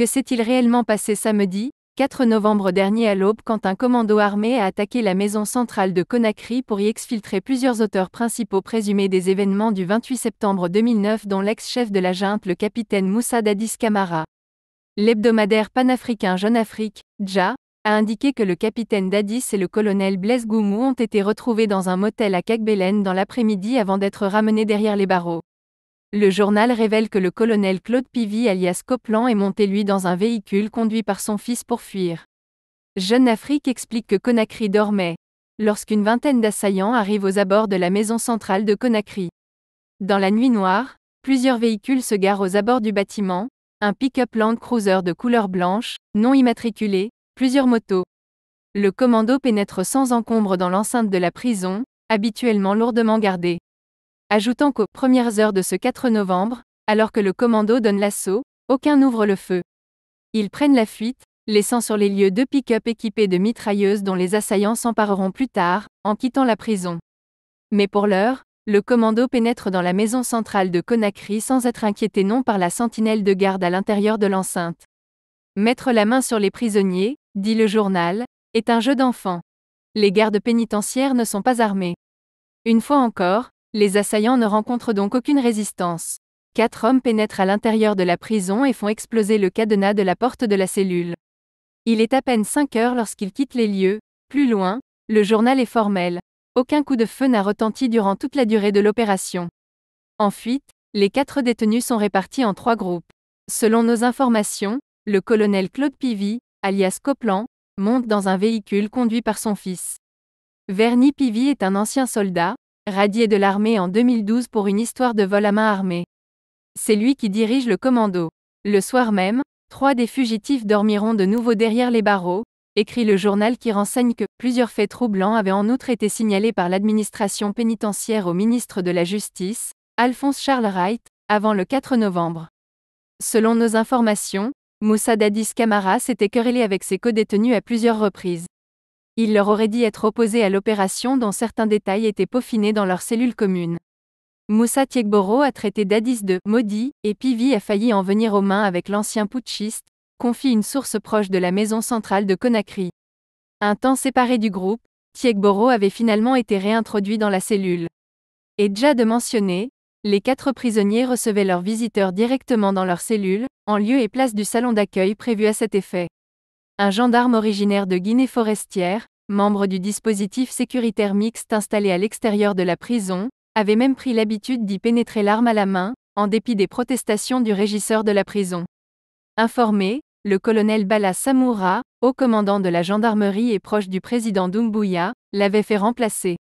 Que s'est-il réellement passé samedi, 4 novembre dernier à l'aube quand un commando armé a attaqué la maison centrale de Conakry pour y exfiltrer plusieurs auteurs principaux présumés des événements du 28 septembre 2009 dont l'ex-chef de la junte le capitaine Moussa Dadis Camara. L'hebdomadaire panafricain Jeune Afrique, Dja, a indiqué que le capitaine Dadis et le colonel Blaise Goumou ont été retrouvés dans un motel à Cagbelen dans l'après-midi avant d'être ramenés derrière les barreaux. Le journal révèle que le colonel Claude Pivy alias Coplan, est monté lui dans un véhicule conduit par son fils pour fuir. Jeune Afrique explique que Conakry dormait lorsqu'une vingtaine d'assaillants arrivent aux abords de la maison centrale de Conakry. Dans la nuit noire, plusieurs véhicules se garent aux abords du bâtiment, un pick-up Land Cruiser de couleur blanche, non immatriculé, plusieurs motos. Le commando pénètre sans encombre dans l'enceinte de la prison, habituellement lourdement gardée ajoutant qu'aux premières heures de ce 4 novembre, alors que le commando donne l'assaut, aucun n'ouvre le feu. Ils prennent la fuite, laissant sur les lieux deux pick-up équipés de mitrailleuses dont les assaillants s'empareront plus tard, en quittant la prison. Mais pour l'heure, le commando pénètre dans la maison centrale de Conakry sans être inquiété non par la sentinelle de garde à l'intérieur de l'enceinte. Mettre la main sur les prisonniers, dit le journal, est un jeu d'enfant. Les gardes pénitentiaires ne sont pas armés. Une fois encore, les assaillants ne rencontrent donc aucune résistance. Quatre hommes pénètrent à l'intérieur de la prison et font exploser le cadenas de la porte de la cellule. Il est à peine 5 heures lorsqu'ils quittent les lieux. Plus loin, le journal est formel. Aucun coup de feu n'a retenti durant toute la durée de l'opération. En fuite, les quatre détenus sont répartis en trois groupes. Selon nos informations, le colonel Claude Pivy, alias Coplan, monte dans un véhicule conduit par son fils. Verny Pivy est un ancien soldat, radié de l'armée en 2012 pour une histoire de vol à main armée. C'est lui qui dirige le commando. Le soir même, trois des fugitifs dormiront de nouveau derrière les barreaux, écrit le journal qui renseigne que plusieurs faits troublants avaient en outre été signalés par l'administration pénitentiaire au ministre de la Justice, Alphonse Charles Wright, avant le 4 novembre. Selon nos informations, Moussa Dadis Camara s'était querellé avec ses codétenus à plusieurs reprises. Il leur aurait dit être opposé à l'opération dont certains détails étaient peaufinés dans leur cellule commune. Moussa Tiegboro a traité d'Addis de maudit, et Pivi a failli en venir aux mains avec l'ancien putschiste, confie une source proche de la maison centrale de Conakry. Un temps séparé du groupe, Tiegboro avait finalement été réintroduit dans la cellule. Et déjà de mentionner, les quatre prisonniers recevaient leurs visiteurs directement dans leur cellule, en lieu et place du salon d'accueil prévu à cet effet. Un gendarme originaire de Guinée forestière, Membre du dispositif sécuritaire mixte installé à l'extérieur de la prison, avait même pris l'habitude d'y pénétrer l'arme à la main, en dépit des protestations du régisseur de la prison. Informé, le colonel Bala Samoura, haut commandant de la gendarmerie et proche du président Doumbouya, l'avait fait remplacer.